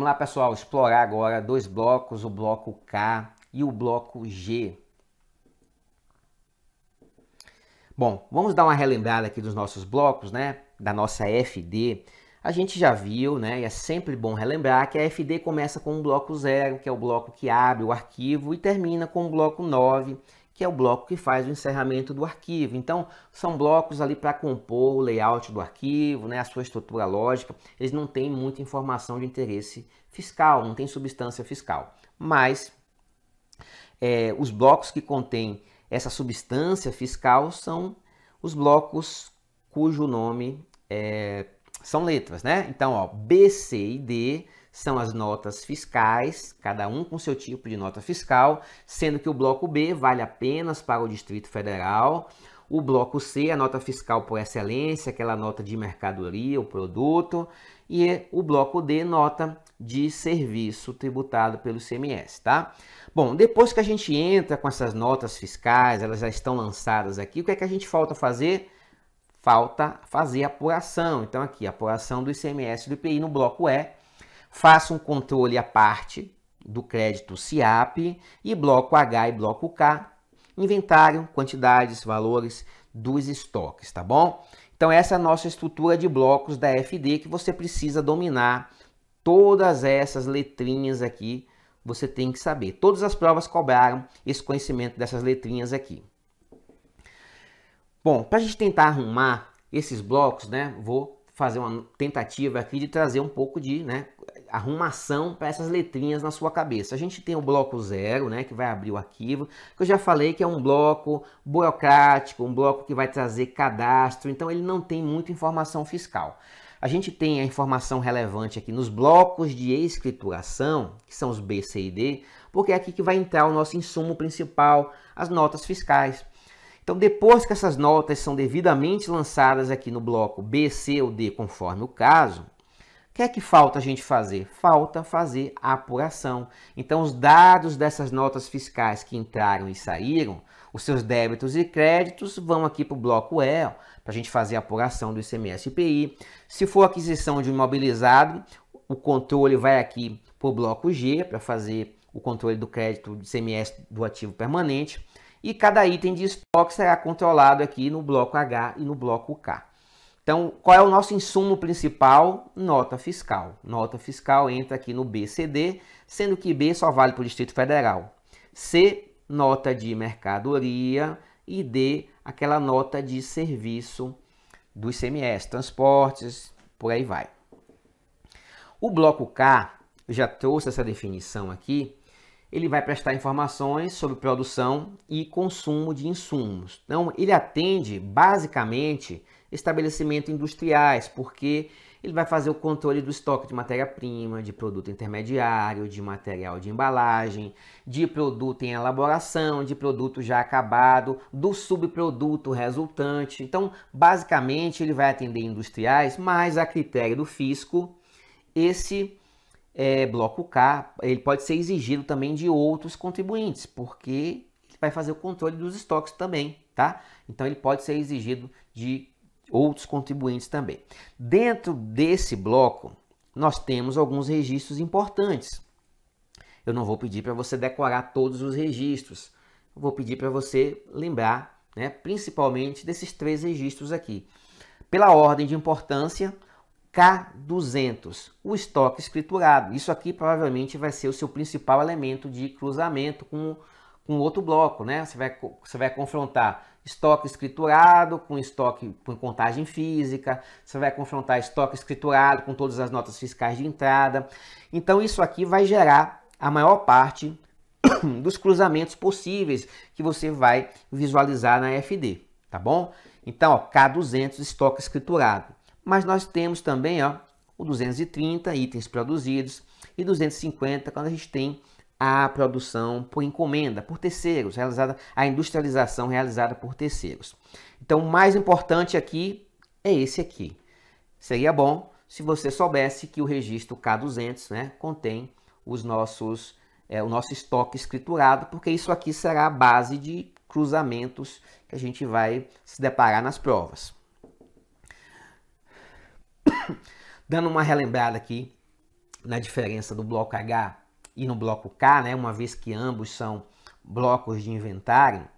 Vamos lá, pessoal, explorar agora dois blocos, o bloco K e o bloco G. Bom, vamos dar uma relembrada aqui dos nossos blocos, né? Da nossa FD. A gente já viu, né? E é sempre bom relembrar que a FD começa com o bloco zero, que é o bloco que abre o arquivo, e termina com o bloco 9, que é o bloco que faz o encerramento do arquivo. Então, são blocos ali para compor o layout do arquivo, né, a sua estrutura lógica. Eles não têm muita informação de interesse fiscal, não tem substância fiscal. Mas é, os blocos que contêm essa substância fiscal são os blocos cujo nome é, são letras, né? Então, ó, B, C e D são as notas fiscais, cada um com seu tipo de nota fiscal, sendo que o bloco B vale apenas para o Distrito Federal, o bloco C, a nota fiscal por excelência, aquela nota de mercadoria, o produto, e o bloco D, nota de serviço tributado pelo CMS, tá? Bom, depois que a gente entra com essas notas fiscais, elas já estão lançadas aqui, o que é que a gente falta fazer? Falta fazer apuração. Então aqui, apuração do ICMS do IPI no bloco E, Faça um controle à parte do crédito CIAP e bloco H e bloco K. Inventário, quantidades, valores dos estoques, tá bom? Então essa é a nossa estrutura de blocos da FD que você precisa dominar. Todas essas letrinhas aqui você tem que saber. Todas as provas cobraram esse conhecimento dessas letrinhas aqui. Bom, para a gente tentar arrumar esses blocos, né? Vou fazer uma tentativa aqui de trazer um pouco de né, arrumação para essas letrinhas na sua cabeça. A gente tem o bloco zero, né, que vai abrir o arquivo, que eu já falei que é um bloco burocrático, um bloco que vai trazer cadastro, então ele não tem muita informação fiscal. A gente tem a informação relevante aqui nos blocos de escrituração, que são os B, C e D, porque é aqui que vai entrar o nosso insumo principal, as notas fiscais. Então, depois que essas notas são devidamente lançadas aqui no bloco B, C ou D, conforme o caso, o que é que falta a gente fazer? Falta fazer a apuração. Então, os dados dessas notas fiscais que entraram e saíram, os seus débitos e créditos vão aqui para o bloco E, para a gente fazer a apuração do ICMS e IPI. Se for aquisição de um imobilizado, o controle vai aqui para o bloco G, para fazer o controle do crédito de ICMS do ativo permanente. E cada item de estoque será controlado aqui no bloco H e no bloco K. Então, qual é o nosso insumo principal? Nota fiscal. Nota fiscal entra aqui no BCD, sendo que B só vale para o Distrito Federal. C, nota de mercadoria. E D, aquela nota de serviço do ICMS, transportes, por aí vai. O bloco K, eu já trouxe essa definição aqui, ele vai prestar informações sobre produção e consumo de insumos. Então, ele atende basicamente estabelecimentos industriais, porque ele vai fazer o controle do estoque de matéria-prima, de produto intermediário, de material de embalagem, de produto em elaboração, de produto já acabado, do subproduto resultante. Então, basicamente, ele vai atender industriais, mas a critério do fisco, esse é, bloco K, ele pode ser exigido também de outros contribuintes, porque ele vai fazer o controle dos estoques também, tá? Então ele pode ser exigido de outros contribuintes também. Dentro desse bloco, nós temos alguns registros importantes. Eu não vou pedir para você decorar todos os registros. Eu vou pedir para você lembrar, né, principalmente desses três registros aqui. Pela ordem de importância, K200, o estoque escriturado. Isso aqui provavelmente vai ser o seu principal elemento de cruzamento com, com outro bloco, né? Você vai, você vai confrontar estoque escriturado com estoque com contagem física, você vai confrontar estoque escriturado com todas as notas fiscais de entrada. Então isso aqui vai gerar a maior parte dos cruzamentos possíveis que você vai visualizar na FD, tá bom? Então, ó, K200 estoque escriturado. Mas nós temos também ó, o 230 itens produzidos e 250 quando a gente tem a produção por encomenda, por terceiros, realizada a industrialização realizada por terceiros. Então, o mais importante aqui é esse aqui. Seria bom se você soubesse que o registro K200 né, contém os nossos, é, o nosso estoque escriturado, porque isso aqui será a base de cruzamentos que a gente vai se deparar nas provas. Dando uma relembrada aqui na diferença do bloco H e no bloco K, né, uma vez que ambos são blocos de inventário,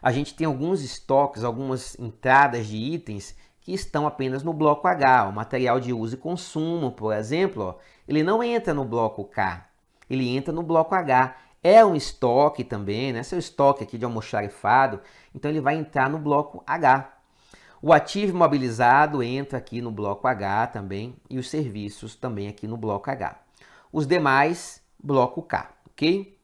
a gente tem alguns estoques, algumas entradas de itens que estão apenas no bloco H. O material de uso e consumo, por exemplo, ó, ele não entra no bloco K, ele entra no bloco H. É um estoque também, né? Seu estoque aqui de almoxarifado, então ele vai entrar no bloco H. O ativo imobilizado entra aqui no bloco H também e os serviços também aqui no bloco H. Os demais, bloco K, ok?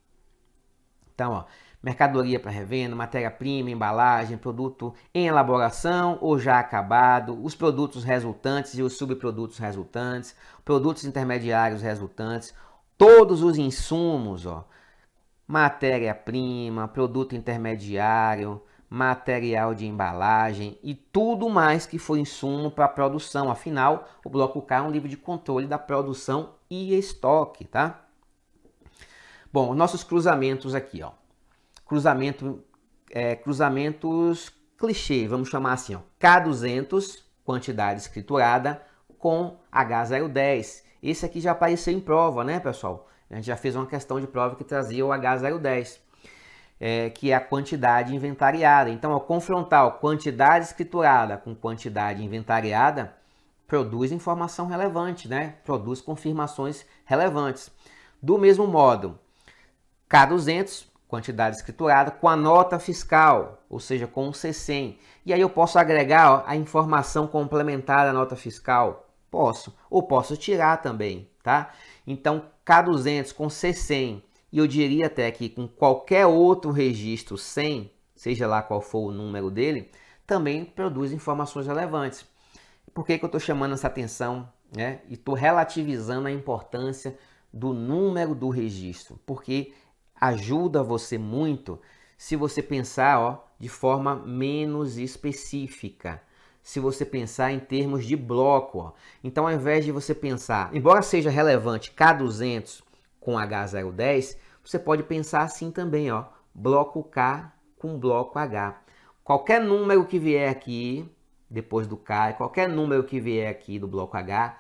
Então, ó, mercadoria para revenda, matéria-prima, embalagem, produto em elaboração ou já acabado, os produtos resultantes e os subprodutos resultantes, produtos intermediários resultantes, todos os insumos, ó, matéria-prima, produto intermediário, material de embalagem e tudo mais que foi insumo para a produção. Afinal, o bloco K é um livro de controle da produção e estoque, tá? Bom, nossos cruzamentos aqui, ó. Cruzamento, é, cruzamentos clichê, vamos chamar assim, ó. K200, quantidade escriturada, com H010. Esse aqui já apareceu em prova, né, pessoal? A gente já fez uma questão de prova que trazia o H010 é, que é a quantidade inventariada. Então, ao confrontar a quantidade escriturada com quantidade inventariada, produz informação relevante, né? produz confirmações relevantes. Do mesmo modo, K200, quantidade escriturada, com a nota fiscal, ou seja, com o C100. E aí eu posso agregar ó, a informação complementar à nota fiscal? Posso. Ou posso tirar também, tá? Então, K200 com C100 e eu diria até que com qualquer outro registro 100, seja lá qual for o número dele, também produz informações relevantes. Por que, que eu estou chamando essa atenção né? e estou relativizando a importância do número do registro? Porque ajuda você muito se você pensar ó, de forma menos específica. Se você pensar em termos de bloco. Ó. Então, ao invés de você pensar, embora seja relevante K200 com H010, você pode pensar assim também, ó, bloco K com bloco H. Qualquer número que vier aqui, depois do K, qualquer número que vier aqui do bloco H,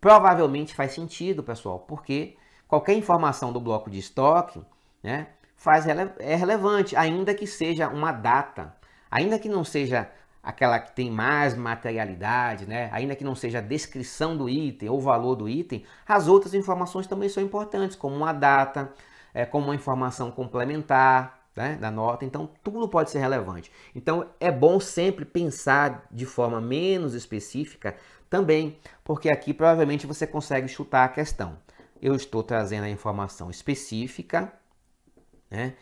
provavelmente faz sentido, pessoal, porque qualquer informação do bloco de estoque né, faz, é relevante, ainda que seja uma data, ainda que não seja aquela que tem mais materialidade, né? ainda que não seja a descrição do item ou o valor do item, as outras informações também são importantes, como uma data, é, como uma informação complementar né, da nota. Então, tudo pode ser relevante. Então, é bom sempre pensar de forma menos específica também, porque aqui provavelmente você consegue chutar a questão. Eu estou trazendo a informação específica, né,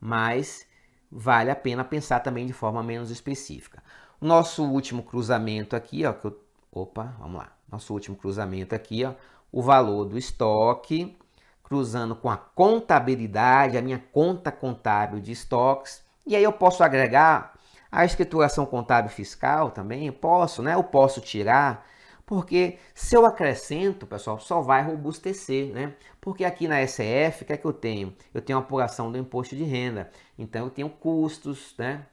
mas vale a pena pensar também de forma menos específica. Nosso último cruzamento aqui, ó, que eu, opa, vamos lá. Nosso último cruzamento aqui, ó, o valor do estoque cruzando com a contabilidade, a minha conta contábil de estoques, e aí eu posso agregar a escrituração contábil fiscal também, eu posso, né? Eu posso tirar, porque se eu acrescento, pessoal, só vai robustecer, né? Porque aqui na SF, o que é que eu tenho? Eu tenho a apuração do imposto de renda, então eu tenho custos, né?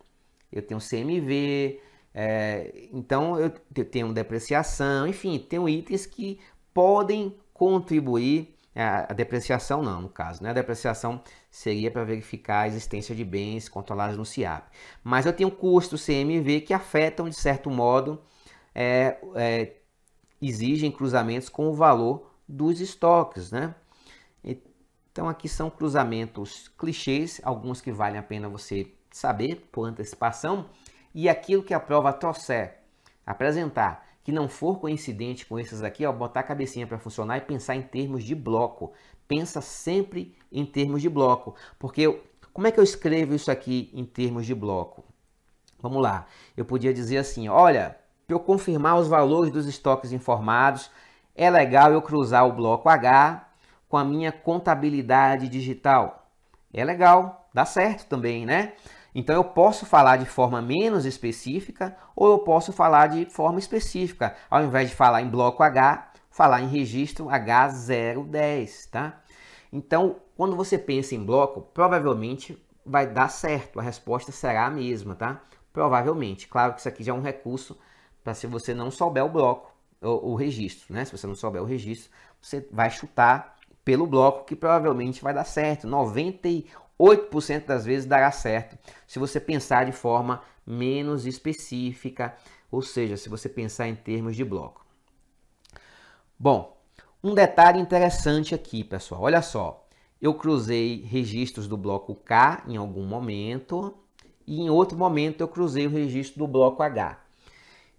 Eu tenho CMV, é, então eu tenho depreciação, enfim, tenho itens que podem contribuir é, a depreciação não, no caso, né? A depreciação seria para verificar a existência de bens controlados no CIAP. Mas eu tenho custos CMV que afetam, de certo modo, é, é, exigem cruzamentos com o valor dos estoques, né? Então aqui são cruzamentos clichês, alguns que valem a pena você saber por antecipação, e aquilo que a prova trouxer, apresentar que não for coincidente com esses aqui, ó, botar a cabecinha para funcionar e pensar em termos de bloco. Pensa sempre em termos de bloco, porque eu, como é que eu escrevo isso aqui em termos de bloco? Vamos lá, eu podia dizer assim, olha, para eu confirmar os valores dos estoques informados, é legal eu cruzar o bloco H com a minha contabilidade digital. É legal, dá certo também, né? Então eu posso falar de forma menos específica ou eu posso falar de forma específica. Ao invés de falar em bloco H, falar em registro H010, tá? Então, quando você pensa em bloco, provavelmente vai dar certo, a resposta será a mesma, tá? Provavelmente. Claro que isso aqui já é um recurso para se você não souber o bloco, o, o registro, né? Se você não souber o registro, você vai chutar pelo bloco que provavelmente vai dar certo. 8% das vezes dará certo. Se você pensar de forma menos específica, ou seja, se você pensar em termos de bloco. Bom, um detalhe interessante aqui, pessoal. Olha só, eu cruzei registros do bloco K em algum momento e em outro momento eu cruzei o registro do bloco H.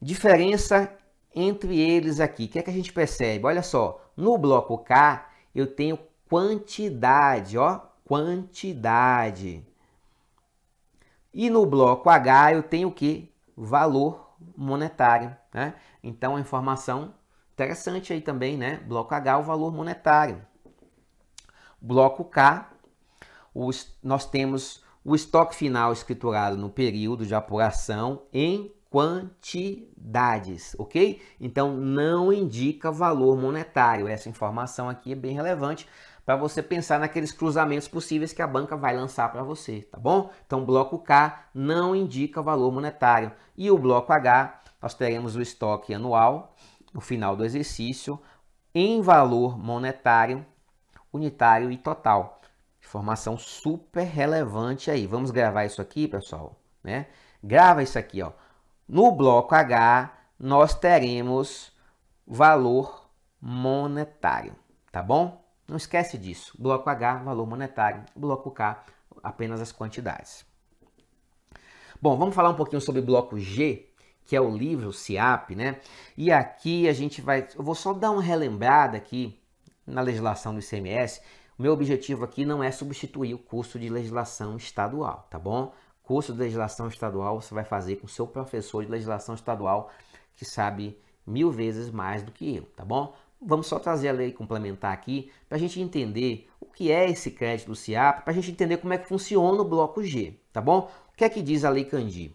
Diferença entre eles aqui, o que é que a gente percebe? Olha só, no bloco K eu tenho quantidade, ó, quantidade. E no bloco H eu tenho que valor monetário, né? Então a informação interessante aí também, né? Bloco H, o valor monetário. Bloco K, os, nós temos o estoque final escriturado no período de apuração em quantidades, ok? Então não indica valor monetário. Essa informação aqui é bem relevante para você pensar naqueles cruzamentos possíveis que a banca vai lançar para você, tá bom? Então, bloco K não indica valor monetário. E o bloco H, nós teremos o estoque anual no final do exercício em valor monetário, unitário e total. Informação super relevante aí. Vamos gravar isso aqui, pessoal, né? Grava isso aqui, ó. No bloco H, nós teremos valor monetário, tá bom? Não esquece disso. Bloco H, valor monetário. Bloco K, apenas as quantidades. Bom, vamos falar um pouquinho sobre bloco G, que é o livro, o CIAP, né? E aqui a gente vai. Eu vou só dar uma relembrada aqui na legislação do ICMS. O meu objetivo aqui não é substituir o curso de legislação estadual, tá bom? Curso de legislação estadual você vai fazer com o seu professor de legislação estadual que sabe mil vezes mais do que eu, tá bom? vamos só trazer a lei complementar aqui para a gente entender o que é esse crédito do CIAP, para a gente entender como é que funciona o bloco G, tá bom? O que é que diz a lei Candi?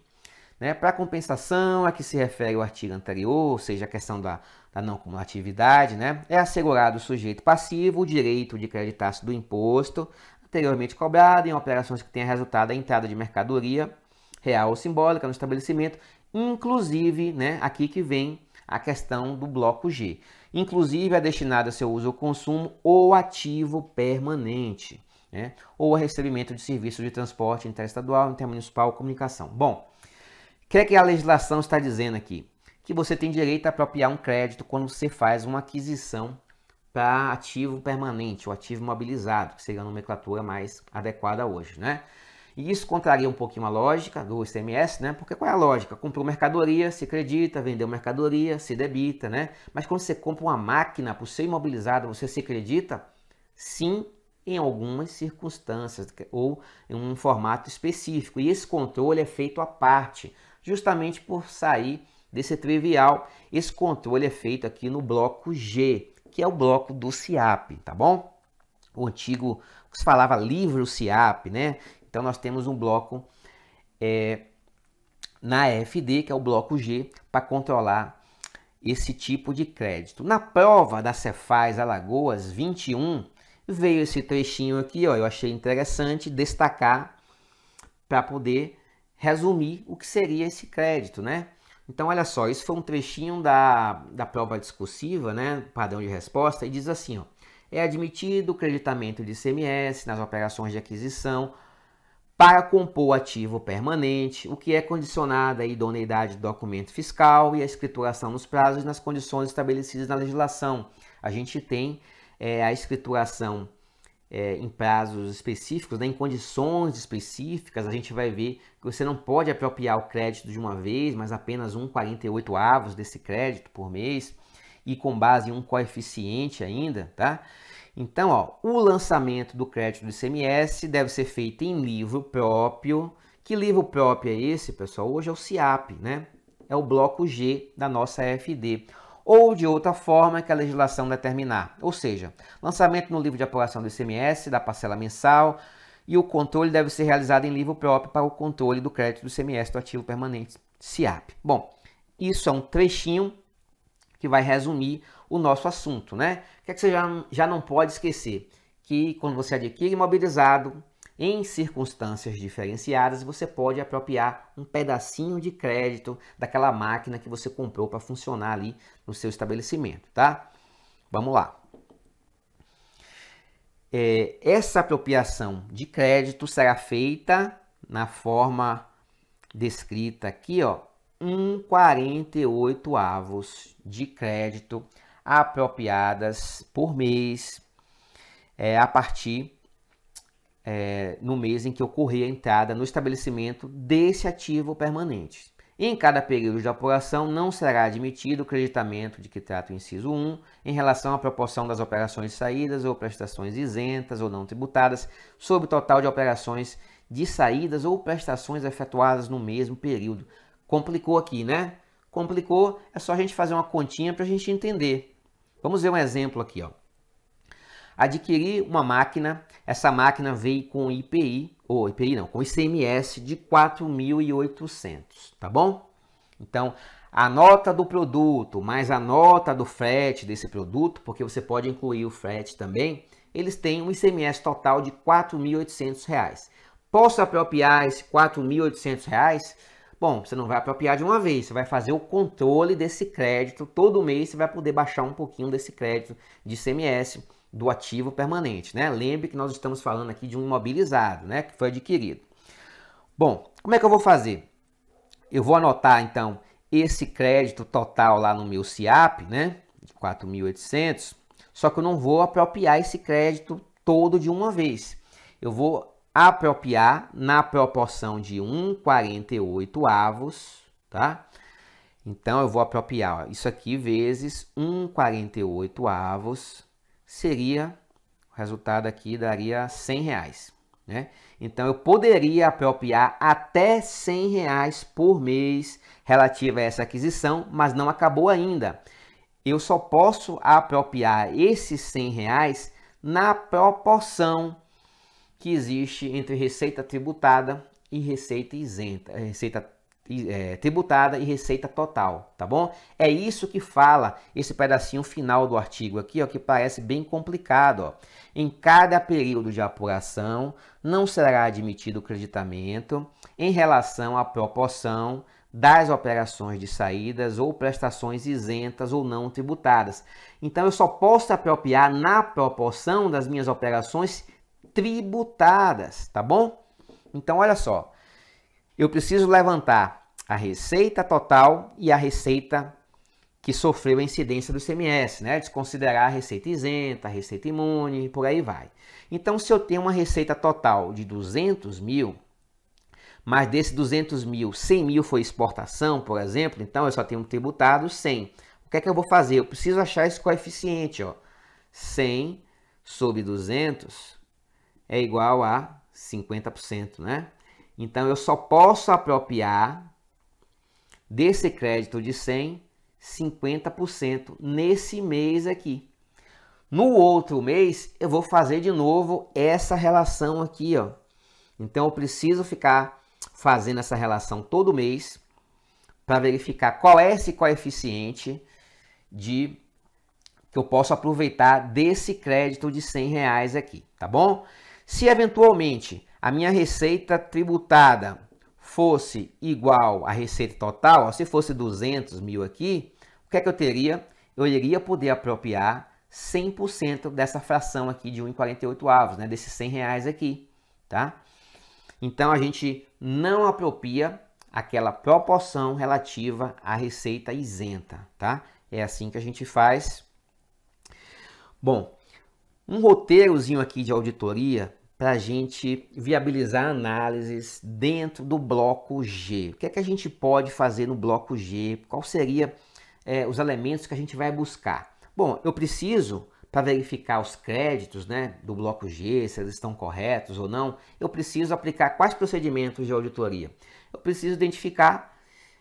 Né? Para compensação a que se refere o artigo anterior, ou seja, a questão da, da não cumulatividade, né? é assegurado o sujeito passivo o direito de creditar-se do imposto anteriormente cobrado em operações que tenha resultado a entrada de mercadoria real ou simbólica no estabelecimento, inclusive né, aqui que vem a questão do bloco G. Inclusive é destinado a seu uso ou consumo ou ativo permanente, né? ou a recebimento de serviços de transporte interestadual, intermunicipal, comunicação. Bom, o que é que a legislação está dizendo aqui? Que você tem direito a apropriar um crédito quando você faz uma aquisição para ativo permanente, ou ativo mobilizado, que seria a nomenclatura mais adequada hoje, né? E isso contraria um pouquinho a lógica do ICMS, né? Porque qual é a lógica? Comprou mercadoria, se acredita, vendeu mercadoria, se debita, né? Mas quando você compra uma máquina para o seu imobilizado, você se acredita? Sim, em algumas circunstâncias ou em um formato específico. E esse controle é feito à parte, justamente por sair desse trivial. Esse controle é feito aqui no bloco G, que é o bloco do CIAP, tá bom? O antigo se falava livro CIAP, né? Então nós temos um bloco é, na FD, que é o bloco G, para controlar esse tipo de crédito. Na prova da Cefaz Alagoas 21, veio esse trechinho aqui, ó, eu achei interessante destacar para poder resumir o que seria esse crédito, né? Então, olha só, isso foi um trechinho da, da prova discursiva, né, padrão de resposta, e diz assim, ó, é admitido o creditamento de ICMS nas operações de aquisição para compor ativo permanente, o que é condicionado à idoneidade do documento fiscal e a escrituração nos prazos e nas condições estabelecidas na legislação. A gente tem é, a escrituração é, em prazos específicos, né, em condições específicas, a gente vai ver que você não pode apropriar o crédito de uma vez, mas apenas 1,48 avos desse crédito por mês, e com base em um coeficiente ainda, tá? Então, ó, o lançamento do crédito do ICMS deve ser feito em livro próprio. Que livro próprio é esse, pessoal? Hoje é o CIAP, né? É o bloco G da nossa FD. Ou de outra forma é que a legislação determinar. Ou seja, lançamento no livro de apuração do ICMS, da parcela mensal, e o controle deve ser realizado em livro próprio para o controle do crédito do ICMS do ativo permanente, CIAP. Bom, isso é um trechinho que vai resumir o nosso assunto, né? O que, é que você já, não, já não pode esquecer? Que quando você adquire imobilizado, em circunstâncias diferenciadas, você pode apropriar um pedacinho de crédito daquela máquina que você comprou para funcionar ali no seu estabelecimento, tá? Vamos lá. É, essa apropriação de crédito será feita na forma descrita aqui, ó, 1,48 avos de crédito apropriadas por mês é, a partir é, no mês em que ocorrer a entrada no estabelecimento desse ativo permanente. Em cada período de apuração, não será admitido o creditamento de que trata o inciso 1 em relação à proporção das operações saídas ou prestações isentas ou não tributadas sobre o total de operações de saídas ou prestações efetuadas no mesmo período, Complicou aqui, né? Complicou, é só a gente fazer uma continha para a gente entender. Vamos ver um exemplo aqui, ó. Adquirir uma máquina, essa máquina veio com IPI, ou IPI não, com ICMS de 4.800, tá bom? Então, a nota do produto mais a nota do frete desse produto, porque você pode incluir o frete também, eles têm um ICMS total de R$ 4.800. Posso apropriar esse R$ 4.800? Bom, você não vai apropriar de uma vez, você vai fazer o controle desse crédito. Todo mês você vai poder baixar um pouquinho desse crédito de CMS do ativo permanente, né? Lembre que nós estamos falando aqui de um imobilizado, né, que foi adquirido. Bom, como é que eu vou fazer? Eu vou anotar então esse crédito total lá no meu CIAP, né, de 4.800, só que eu não vou apropriar esse crédito todo de uma vez. Eu vou apropriar na proporção de 1,48 avos, tá? Então, eu vou apropriar ó, isso aqui vezes 1,48 avos seria, o resultado aqui daria 100 reais, né? Então, eu poderia apropriar até 100 reais por mês relativa a essa aquisição, mas não acabou ainda. Eu só posso apropriar esses 100 reais na proporção que existe entre receita tributada e receita isenta, eh, receita é, tributada e receita total, tá bom? É isso que fala esse pedacinho final do artigo aqui, ó, que parece bem complicado, ó. Em cada período de apuração não será admitido creditamento em relação à proporção das operações de saídas ou prestações isentas ou não tributadas. Então eu só posso apropriar na proporção das minhas operações tributadas, tá bom? Então, olha só, eu preciso levantar a receita total e a receita que sofreu a incidência do CMS, né? Desconsiderar a receita isenta, a receita imune, por aí vai. Então, se eu tenho uma receita total de 200 mil, mas desse 200 mil, 100 mil foi exportação, por exemplo, então eu só tenho tributado 100. O que é que eu vou fazer? Eu preciso achar esse coeficiente, ó. 100 sobre 200 é igual a 50%, né? Então, eu só posso apropriar desse crédito de 100, 50% nesse mês aqui. No outro mês, eu vou fazer de novo essa relação aqui, ó. Então, eu preciso ficar fazendo essa relação todo mês para verificar qual é esse coeficiente de que eu posso aproveitar desse crédito de 100 reais aqui, tá bom? Se eventualmente a minha receita tributada fosse igual à receita total, ó, se fosse 200 mil aqui, o que é que eu teria? Eu iria poder apropriar 100% dessa fração aqui de 1,48 avos, né? desses 100 reais aqui, tá? Então, a gente não apropria aquela proporção relativa à receita isenta, tá? É assim que a gente faz. Bom, um roteirozinho aqui de auditoria para a gente viabilizar análises dentro do bloco G. O que é que a gente pode fazer no bloco G? Qual seria é, os elementos que a gente vai buscar? Bom, eu preciso para verificar os créditos né, do bloco G, se eles estão corretos ou não, eu preciso aplicar quais procedimentos de auditoria? Eu preciso identificar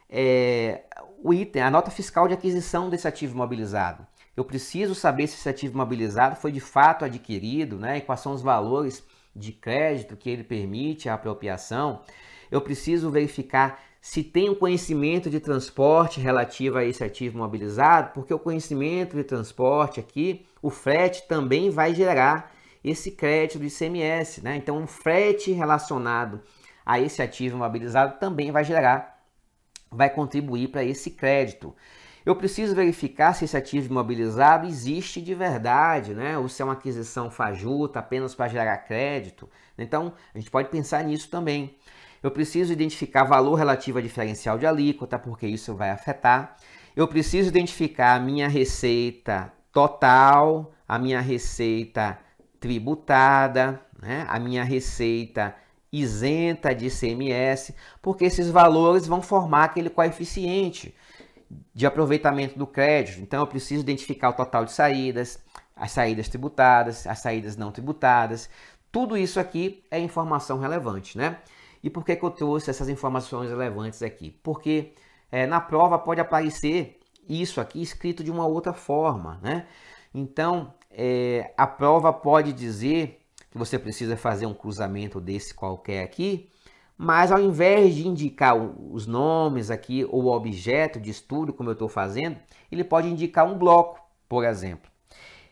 é, o item, a nota fiscal de aquisição desse ativo imobilizado. Eu preciso saber se esse ativo imobilizado foi de fato adquirido né, e quais são os valores de crédito que ele permite a apropriação, eu preciso verificar se tem um conhecimento de transporte relativo a esse ativo mobilizado, porque o conhecimento de transporte aqui, o frete também vai gerar esse crédito do ICMS, né? Então, um frete relacionado a esse ativo mobilizado também vai gerar, vai contribuir para esse crédito. Eu preciso verificar se esse ativo imobilizado existe de verdade, né? Ou se é uma aquisição fajuta apenas para gerar crédito. Então, a gente pode pensar nisso também. Eu preciso identificar valor relativo a diferencial de alíquota, porque isso vai afetar. Eu preciso identificar a minha receita total, a minha receita tributada, né? a minha receita isenta de CMS, porque esses valores vão formar aquele coeficiente de aproveitamento do crédito. Então, eu preciso identificar o total de saídas, as saídas tributadas, as saídas não tributadas. Tudo isso aqui é informação relevante, né? E por que, que eu trouxe essas informações relevantes aqui? Porque é, na prova pode aparecer isso aqui escrito de uma outra forma, né? Então, é, a prova pode dizer que você precisa fazer um cruzamento desse qualquer aqui mas ao invés de indicar os nomes aqui ou o objeto de estudo, como eu estou fazendo, ele pode indicar um bloco, por exemplo.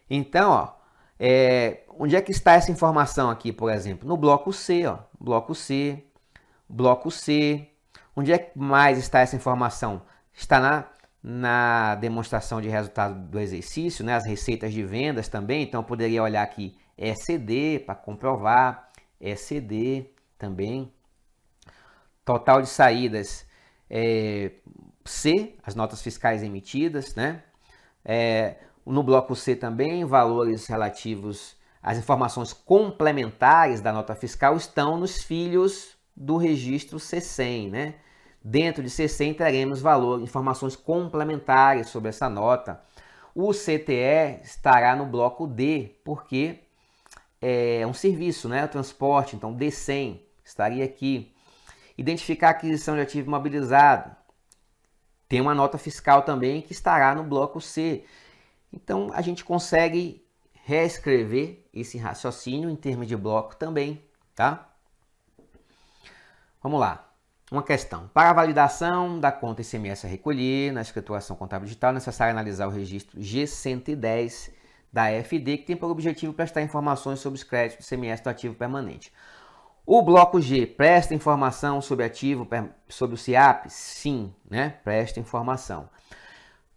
Então, ó, é, onde é que está essa informação aqui, por exemplo? No bloco C, ó, bloco C, bloco C. Onde é que mais está essa informação? Está na, na demonstração de resultado do exercício, né? as receitas de vendas também, então eu poderia olhar aqui ECD para comprovar, ECD também. Total de saídas é, C, as notas fiscais emitidas, né? É, no bloco C também, valores relativos às informações complementares da nota fiscal estão nos filhos do registro C100, né? Dentro de C100 teremos valor, informações complementares sobre essa nota. O CTE estará no bloco D, porque é um serviço, né? Transporte, então D100 estaria aqui. Identificar a aquisição de ativo imobilizado. Tem uma nota fiscal também que estará no bloco C. Então a gente consegue reescrever esse raciocínio em termos de bloco também, tá? Vamos lá. Uma questão. Para a validação da conta ICMS a recolher na escrituração contábil digital, é necessário analisar o registro G110 da FD, que tem por objetivo prestar informações sobre os créditos do ICMS do ativo permanente. O bloco G presta informação sobre ativo, sobre o CIAP? Sim, né? Presta informação.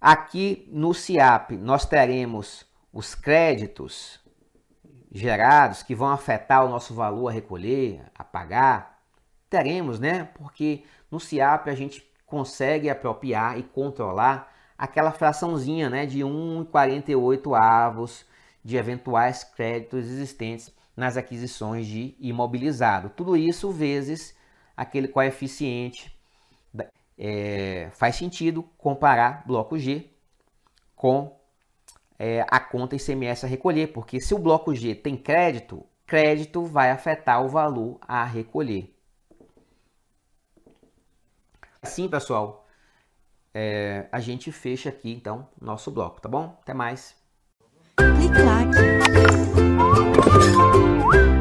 Aqui no CIAP nós teremos os créditos gerados que vão afetar o nosso valor a recolher, a pagar. Teremos, né? Porque no CIAP a gente consegue apropriar e controlar aquela fraçãozinha, né, de 1,48 avos de eventuais créditos existentes nas aquisições de imobilizado. Tudo isso vezes aquele coeficiente. É, é, faz sentido comparar bloco G com é, a conta ICMS a recolher, porque se o bloco G tem crédito, crédito vai afetar o valor a recolher. Assim, pessoal, é, a gente fecha aqui então nosso bloco, tá bom? Até mais. Clique, thank you